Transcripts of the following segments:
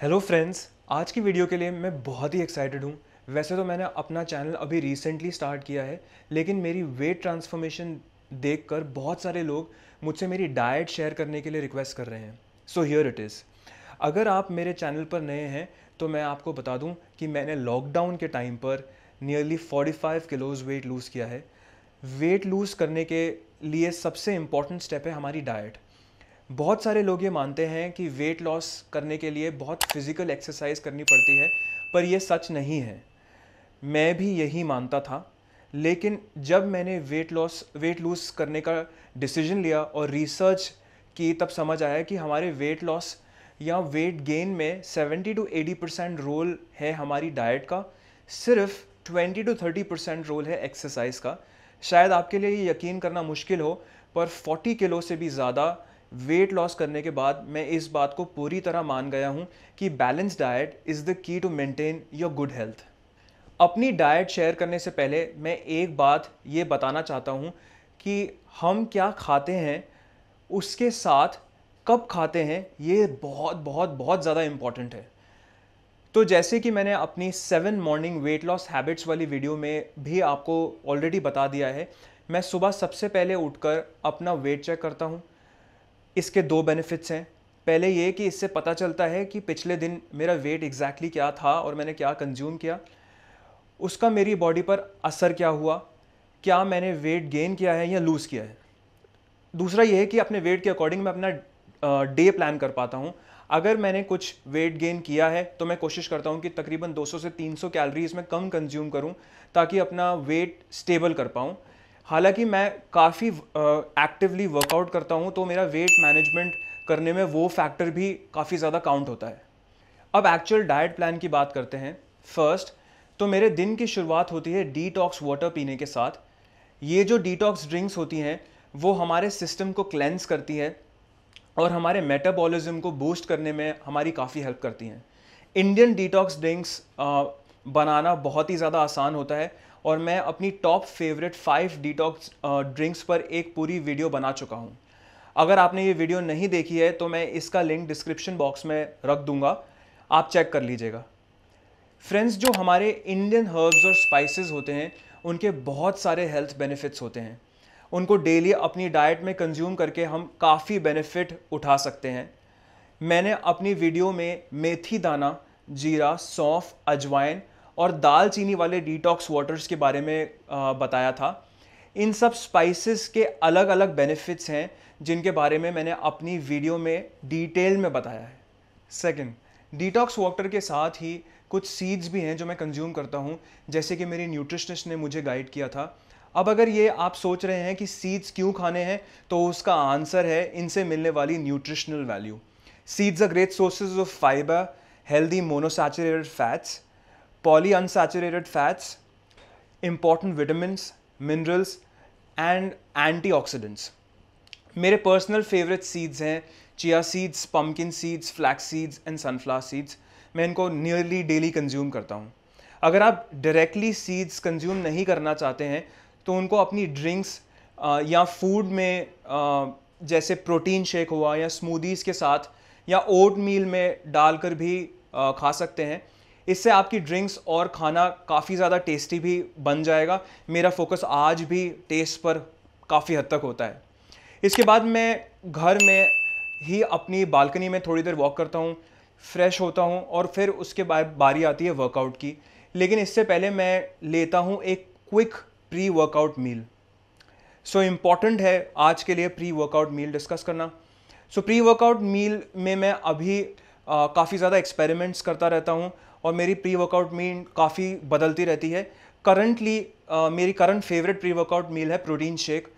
Hello friends आज की video के लिए मैं बहुत ही एक्साइटेड हूँ वैसे तो मैंने अपना चैनल अभी रिसेंटली स्टार्ट किया है लेकिन मेरी वेट ट्रांसफॉर्मेशन देखकर बहुत सारे लोग मुझसे मेरी डाइट शेयर करने के लिए रिक्वेस्ट कर रहे हैं सो हियर इट इज़ अगर आप मेरे चैनल पर नए हैं तो मैं आपको बता दूं कि मैंने लॉकडाउन के टाइम पर नियरली 45 किलोज वेट लूज़ किया है वेट लूज़ करने के लिए सबसे इम्पॉर्टेंट स्टेप है हमारी डाइट बहुत सारे लोग ये मानते हैं कि वेट लॉस करने के लिए बहुत फिज़िकल एक्सरसाइज करनी पड़ती है पर यह सच नहीं है मैं भी यही मानता था लेकिन जब मैंने वेट लॉस वेट लूज़ करने का डिसीजन लिया और रिसर्च की तब समझ आया कि हमारे वेट लॉस या वेट गेन में 70 टू 80 परसेंट रोल है हमारी डाइट का सिर्फ 20 टू 30 परसेंट रोल है एक्सरसाइज का शायद आपके लिए ये यकीन करना मुश्किल हो पर 40 किलो से भी ज़्यादा वेट लॉस करने के बाद मैं इस बात को पूरी तरह मान गया हूँ कि balance diet is the key to maintain your good health अपनी डाइट शेयर करने से पहले मैं एक बात ये बताना चाहता हूँ कि हम क्या खाते हैं उसके साथ कब खाते हैं ये बहुत बहुत बहुत ज़्यादा इम्पॉर्टेंट है तो जैसे कि मैंने अपनी seven morning weight loss habits वाली वीडियो में भी आपको ऑलरेडी बता दिया है मैं सुबह सबसे पहले उठकर अपना वेट चेक करता हूँ इसके दो बेनिफिट्स हैं पहले ये कि इससे पता चलता है कि पिछले दिन मेरा वेट एग्जैक्टली क्या था और मैंने क्या कंज्यूम किया उसका मेरी बॉडी पर असर क्या हुआ क्या मैंने वेट गेन किया है या लूज़ किया है दूसरा ये है कि अपने वेट के अकॉर्डिंग मैं अपना डे प्लान कर पाता हूँ अगर मैंने कुछ वेट गेन किया है तो मैं कोशिश करता हूँ कि तकरीबन 200 से 300 कैलोरीज में कम कंज्यूम करूँ ताकि अपना वेट स्टेबल कर पाऊँ हालांकि मैं काफ़ी एक्टिवली वर्कआउट करता हूँ तो मेरा वेट मैनेजमेंट करने में वो फैक्टर भी काफ़ी ज़्यादा काउंट होता है अब एक्चुअल डाइट प्लान की बात करते हैं फर्स्ट तो मेरे दिन की शुरुआत होती है डिटॉक्स वाटर पीने के साथ ये जो डिटॉक्स ड्रिंक्स होती हैं वो हमारे सिस्टम को क्लेंस करती है और हमारे मेटाबॉलिज्म को बूस्ट करने में हमारी काफ़ी हेल्प करती हैं इंडियन डिटॉक्स ड्रिंक्स बनाना बहुत ही ज़्यादा आसान होता है और मैं अपनी top favourite five detox drinks पर एक पूरी वीडियो बना चुका हूँ अगर आपने ये वीडियो नहीं देखी है तो मैं इसका लिंक डिस्क्रिप्शन बॉक्स में रख दूँगा आप चेक कर लीजिएगा फ्रेंड्स जो हमारे इंडियन हर्ब्स और स्पाइसेस होते हैं उनके बहुत सारे हेल्थ बेनिफिट्स होते हैं उनको डेली अपनी डाइट में कंज्यूम करके हम काफ़ी बेनिफिट उठा सकते हैं मैंने अपनी वीडियो में मेथी दाना जीरा सौंफ अजवाइन और दाल चीनी वाले डिटॉक्स वाटर्स के बारे में बताया था इन सब स्पाइसेस के अलग अलग बेनिफिट्स हैं जिनके बारे में मैंने अपनी वीडियो में डिटेल में बताया है सेकंड डिटॉक्स वाटर के साथ ही कुछ सीड्स भी हैं जो मैं कंज्यूम करता हूँ जैसे कि मेरी न्यूट्रिशनिस्ट ने मुझे गाइड किया था अब अगर ये आप सोच रहे हैं कि सीड्स क्यों खाने हैं तो उसका आंसर है इनसे मिलने वाली nutritional value seeds a great sources of fibre healthy monounsaturated fats polyunsaturated fats, important vitamins, minerals and antioxidants. मेरे पर्सनल फेवरेट सीड्स हैं chia seeds pumpkin seeds flax seeds and sunflower seeds मैं इनको nearly daily consume करता हूँ अगर आप directly seeds consume नहीं करना चाहते हैं तो उनको अपनी ड्रिंक्स या फूड में जैसे प्रोटीन शेक हुआ या स्मूदीज़ के साथ या ओट मील में डालकर भी खा सकते हैं इससे आपकी ड्रिंक्स और खाना काफ़ी ज़्यादा टेस्टी भी बन जाएगा मेरा फोकस आज भी टेस्ट पर काफ़ी हद तक होता है इसके बाद मैं घर में ही अपनी बालकनी में थोड़ी देर वॉक करता हूँ फ्रेश होता हूँ और फिर उसके बाद बारी आती है वर्कआउट की लेकिन इससे पहले मैं लेता हूँ एक quick pre workout meal so important है आज के लिए प्री वर्कआउट मील डिस्कस करना सो प्री वर्कआउट मील में मैं अभी काफ़ी ज़्यादा एक्सपेरिमेंट्स करता रहता हूँ और मेरी प्री वर्कआउट मील काफ़ी बदलती रहती है करंटली मेरी current favourite pre workout meal है प्रोटीन शेक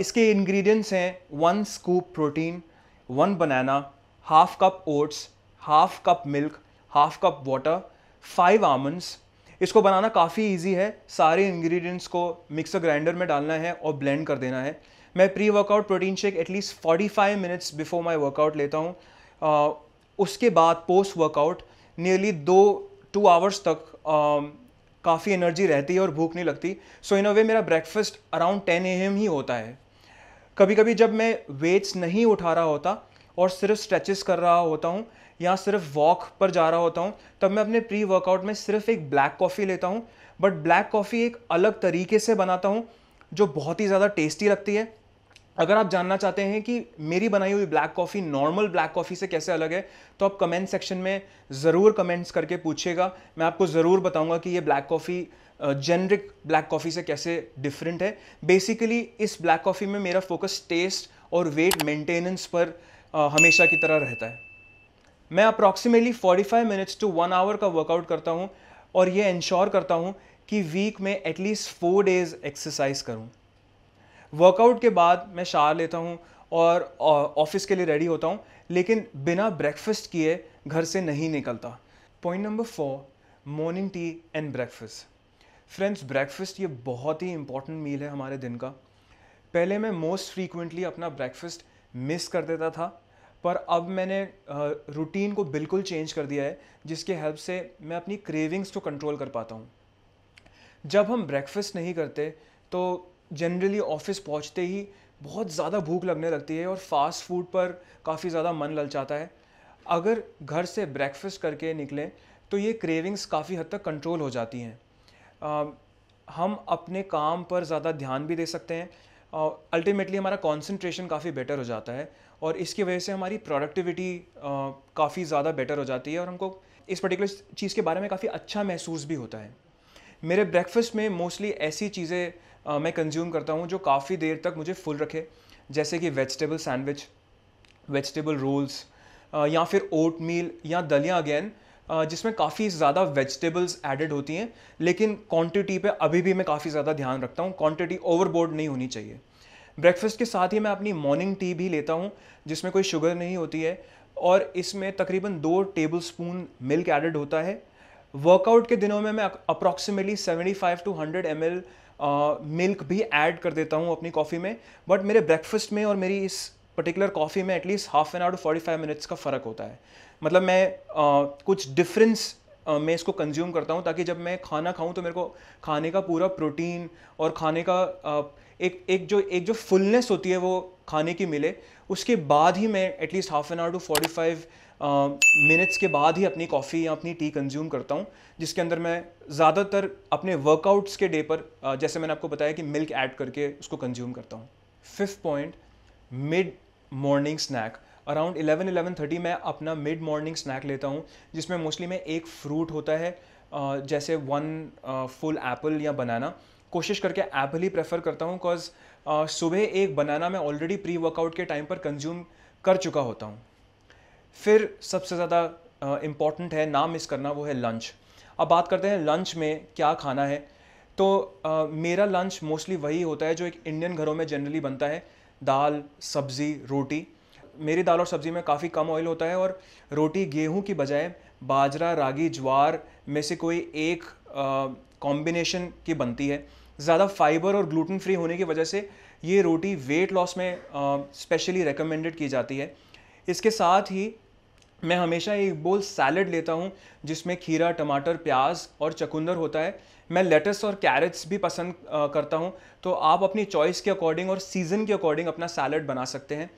इसके इंग्रेडिएंट्स हैं one scoop protein one banana half cup oats half cup milk half cup water five almonds इसको बनाना काफ़ी इजी है सारे इंग्रेडिएंट्स को मिक्सर ग्राइंडर में डालना है और ब्लेंड कर देना है मैं pre workout protein shake at least 45 minutes before my workout लेता हूँ उसके बाद पोस्ट वर्कआउट नियरली दो टू आवर्स तक um, काफ़ी एनर्जी रहती है और भूख नहीं लगती सो इन अ वे मेरा breakfast around ten A M ही होता है कभी कभी जब मैं वेट्स नहीं उठा रहा होता और सिर्फ स्ट्रेचेस कर रहा होता हूँ या सिर्फ वॉक पर जा रहा होता हूँ तब मैं अपने प्री वर्कआउट में सिर्फ एक ब्लैक कॉफ़ी लेता हूँ बट ब्लैक कॉफ़ी एक अलग तरीके से बनाता हूँ जो बहुत ही ज़्यादा टेस्टी लगती है अगर आप जानना चाहते हैं कि मेरी बनाई हुई black coffee normal black coffee से कैसे अलग है तो आप कमेंट सेक्शन में ज़रूर कमेंट्स करके पूछिएगा मैं आपको ज़रूर बताऊंगा कि ये black coffee generic black coffee से कैसे डिफरेंट है बेसिकली इस ब्लैक कॉफ़ी में मेरा फोकस टेस्ट और वेट मेंटेनेंस पर हमेशा की तरह रहता है मैं approximately 45 minutes to one hour का वर्कआउट करता हूँ और ये इंश्योर करता हूँ कि वीक में एटलीस्ट फोर डेज एक्सरसाइज करूँ वर्कआउट के बाद मैं शार लेता हूँ और ऑफिस के लिए रेडी होता हूँ लेकिन बिना ब्रेकफास्ट किए घर से नहीं निकलता point number four morning tea and breakfast friends breakfast ये बहुत ही इंपॉर्टेंट मील है हमारे दिन का पहले मैं मोस्ट फ्रीक्वेंटली अपना ब्रेकफास्ट मिस कर देता था पर अब मैंने रूटीन को बिल्कुल चेंज कर दिया है जिसके हेल्प से मैं अपनी क्रेविंग्स को कंट्रोल कर पाता हूँ जब हम ब्रेकफास्ट नहीं करते तो जनरली ऑफिस पहुँचते ही बहुत ज़्यादा भूख लगने लगती है और फास्ट फूड पर काफ़ी ज़्यादा मन ललचाता है अगर घर से ब्रेकफास्ट करके निकलें तो ये क्रेविंग्स काफ़ी हद तक कंट्रोल हो जाती हैं हम अपने काम पर ज़्यादा ध्यान भी दे सकते हैं अल्टीमेटली हमारा कंसंट्रेशन काफ़ी बेटर हो जाता है और इसकी वजह से हमारी प्रोडक्टिविटी काफ़ी ज़्यादा बेटर हो जाती है और हमको इस पर्टिकुलर चीज़ के बारे में काफ़ी अच्छा महसूस भी होता है मेरे ब्रेकफास्ट में मोस्टली ऐसी चीज़ें आ, मैं कंज्यूम करता हूँ जो काफ़ी देर तक मुझे फुल रखे जैसे कि वेजिटेबल सैंडविच वेजिटेबल रोल्स या फिर ओट मील या दलिया अगेन जिसमें काफ़ी ज़्यादा वेजिटेबल्स एडेड होती हैं लेकिन क्वांटिटी पे अभी भी मैं काफ़ी ज़्यादा ध्यान रखता हूँ क्वांटिटी ओवरबोर्ड नहीं होनी चाहिए ब्रेकफास्ट के साथ ही मैं अपनी मॉर्निंग टी भी लेता हूँ जिसमें कोई शुगर नहीं होती है और इसमें तकरीबन दो टेबल स्पून मिल्क एडेड होता है वर्कआउट के दिनों में मैं approximately five to hundred M milk भी ऐड कर देता हूँ अपनी कॉफ़ी में बट मेरे ब्रेकफास्ट में और मेरी इस पर्टिकुलर कॉफ़ी में at least half an hour to forty five minutes का फ़र्क होता है मतलब मैं uh, कुछ डिफरेंस Uh, मैं इसको कंज्यूम करता हूँ ताकि जब मैं खाना खाऊँ तो मेरे को खाने का पूरा प्रोटीन और खाने का uh, एक एक जो एक जो फुलनेस होती है वो खाने की मिले उसके बाद ही मैं at least half an hour to forty five minutes के बाद ही अपनी कॉफ़ी या अपनी टी कंज्यूम करता हूँ जिसके अंदर मैं ज़्यादातर अपने वर्कआउट्स के डे पर जैसे मैंने आपको बताया कि मिल्क ऐड करके उसको कंज्यूम करता हूँ fifth point mid morning snack around eleven eleven thirty मैं अपना मिड मॉर्निंग स्नैक लेता हूँ जिसमें मोस्टली मैं एक फ्रूट होता है जैसे वन फुल एप्पल या बनाना कोशिश करके एप्पल ही प्रेफर करता हूँ बिकॉज सुबह एक बनाना मैं ऑलरेडी प्री वर्कआउट के टाइम पर कंज्यूम कर चुका होता हूँ फिर सबसे ज़्यादा इम्पॉर्टेंट है ना मिस करना वो है लंच अब बात करते हैं लंच में क्या खाना है तो आ, मेरा लंच मोस्टली वही होता है जो एक इंडियन घरों में जनरली बनता है दाल सब्ज़ी रोटी मेरी दाल और सब्ज़ी में काफ़ी कम ऑयल होता है और रोटी गेहूं की बजाय बाजरा रागी ज्वार में से कोई एक कॉम्बिनेशन की बनती है ज़्यादा फाइबर और ग्लूटिन फ्री होने की वजह से ये रोटी वेट लॉस में स्पेशली रिकमेंडेड की जाती है इसके साथ ही मैं हमेशा एक बोल सैलड लेता हूँ जिसमें खीरा टमाटर प्याज और चकुंदर होता है मैं लेटस और कैरेट्स भी पसंद करता हूँ तो आप अपनी चॉइस के अकॉर्डिंग और सीज़न के अकॉर्डिंग अपना सैलड बना सकते हैं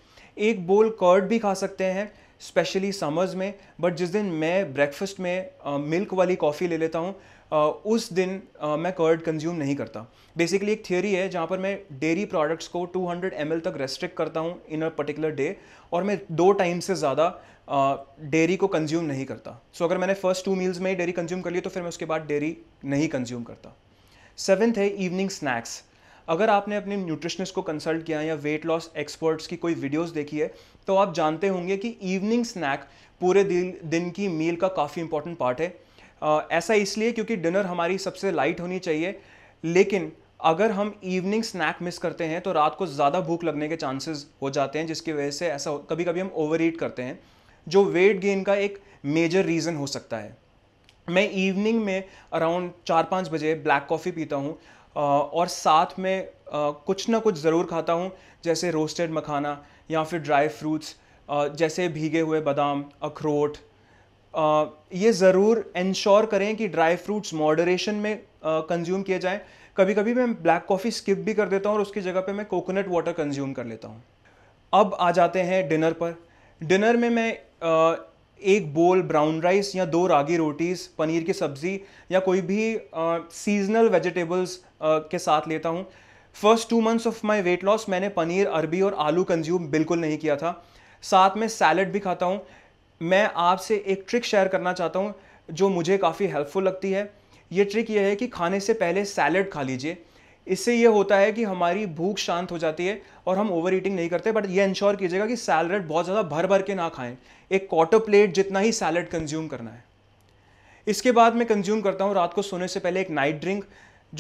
एक बोल कर्ड भी खा सकते हैं स्पेशली समर्स में बट जिस दिन मैं ब्रेकफास्ट में मिल्क वाली कॉफ़ी ले लेता हूँ उस दिन मैं कर्ड कंज्यूम नहीं करता बेसिकली एक थियोरी है जहाँ पर मैं डेयरी प्रोडक्ट्स को 200 हंड्रेड तक रेस्ट्रिक्ट करता हूँ इन अ पर्टिकुलर डे और मैं दो टाइम से ज़्यादा डेयरी को कंज्यूम नहीं करता सो so, अगर मैंने फर्स्ट टू मील्स में ही डेयरी कंज्यूम कर ली तो फिर मैं उसके बाद डेयरी नहीं कंज्यूम करता सेवन्थ है इवनिंग स्नैक्स अगर आपने अपने न्यूट्रिशनिस्ट को कंसल्ट किया या वेट लॉस एक्सपर्ट्स की कोई वीडियोस देखी है तो आप जानते होंगे कि इवनिंग स्नैक पूरे दिन दिन की मील का काफ़ी इंपॉर्टेंट पार्ट है ऐसा इसलिए क्योंकि डिनर हमारी सबसे लाइट होनी चाहिए लेकिन अगर हम इवनिंग स्नैक मिस करते हैं तो रात को ज़्यादा भूख लगने के चांसेस हो जाते हैं जिसकी वजह से ऐसा कभी कभी हम ओवर ईट करते हैं जो वेट गेन का एक मेजर रीज़न हो सकता है मैं इवनिंग में अराउंड चार पाँच बजे ब्लैक कॉफ़ी पीता हूँ और साथ में कुछ ना कुछ ज़रूर खाता हूँ जैसे रोस्टेड मखाना या फिर ड्राई फ्रूट्स जैसे भीगे हुए बादाम अखरोट ये ज़रूर इंश्योर करें कि ड्राई फ्रूट्स मॉडरेशन में कंज्यूम किए जाएँ कभी कभी मैं ब्लैक कॉफ़ी स्किप भी कर देता हूँ और उसकी जगह पे मैं कोकोनट वाटर कंज्यूम कर लेता हूँ अब आ जाते हैं डिनर पर डिनर में मैं एक बोल ब्राउन राइस या दो रागी रोटीज़ पनीर की सब्ज़ी या कोई भी सीजनल वेजिटेबल्स के साथ लेता हूँ first two months of my weight loss मैंने पनीर अरबी और आलू कंज्यूम बिल्कुल नहीं किया था साथ में सैलड भी खाता हूँ मैं आपसे एक ट्रिक शेयर करना चाहता हूँ जो मुझे काफ़ी हेल्पफुल लगती है ये ट्रिक ये है कि खाने से पहले सैलड खा लीजिए इससे ये होता है कि हमारी भूख शांत हो जाती है और हम ओवर ईटिंग नहीं करते बट ये इंश्योर कीजिएगा कि सैलड बहुत ज़्यादा भर भर के ना खाएं एक क्वार्टर प्लेट जितना ही सैलड कंज्यूम करना है इसके बाद मैं कंज्यूम करता हूँ रात को सोने से पहले एक नाइट ड्रिंक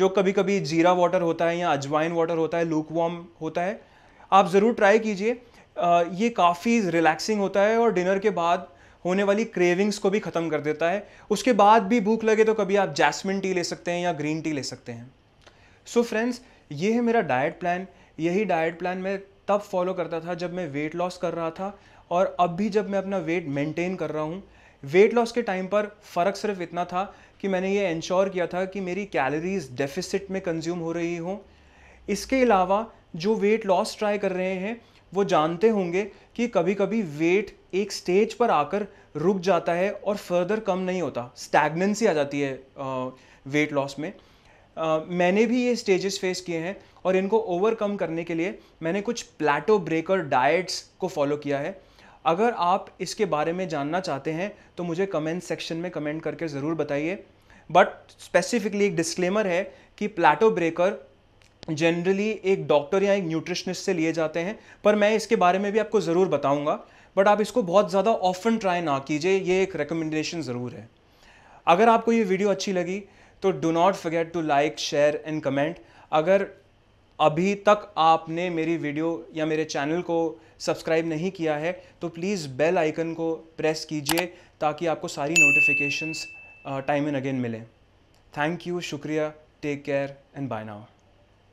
जो कभी कभी जीरा वाटर होता है या अजवाइन वाटर होता है लूक वॉम होता है आप ज़रूर ट्राई कीजिए ये काफ़ी रिलैक्सिंग होता है और डिनर के बाद होने वाली क्रेविंग्स को भी ख़त्म कर देता है उसके बाद भी भूख लगे तो कभी आप जैस्मिन टी ले सकते हैं या ग्रीन टी ले सकते हैं सो so फ्रेंड्स ये है मेरा डाइट प्लान यही डाइट प्लान मैं तब फॉलो करता था जब मैं वेट लॉस कर रहा था और अब भी जब मैं अपना वेट मेंटेन कर रहा हूँ वेट लॉस के टाइम पर फ़र्क सिर्फ इतना था कि मैंने ये इंश्योर किया था कि मेरी कैलोरीज डेफिसिट में कंज्यूम हो रही हों इसके अलावा जो वेट लॉस ट्राई कर रहे हैं वो जानते होंगे कि कभी कभी वेट एक स्टेज पर आकर रुक जाता है और फर्दर कम नहीं होता स्टैगनेंसी आ जाती है वेट लॉस में मैंने भी ये स्टेजेस फेस किए हैं और इनको ओवरकम करने के लिए मैंने कुछ प्लेटो ब्रेकर डाइट्स को फॉलो किया है अगर आप इसके बारे में जानना चाहते हैं तो मुझे कमेंट सेक्शन में कमेंट करके ज़रूर बताइए बट स्पेसिफिकली एक डिस्क्लेमर है कि प्लेटो ब्रेकर जनरली एक डॉक्टर या एक न्यूट्रिशनिस्ट से लिए जाते हैं पर मैं इसके बारे में भी आपको ज़रूर बताऊंगा बट आप इसको बहुत ज़्यादा ऑफन ट्राई ना कीजिए ये एक रिकमेंडेशन ज़रूर है अगर आपको ये वीडियो अच्छी लगी तो do not forget to like share and comment अगर अभी तक आपने मेरी वीडियो या मेरे चैनल को सब्सक्राइब नहीं किया है तो प्लीज़ बेल आइकन को प्रेस कीजिए ताकि आपको सारी नोटिफिकेशंस टाइम एंड अगेन मिलें थैंक यू शुक्रिया take care and bye now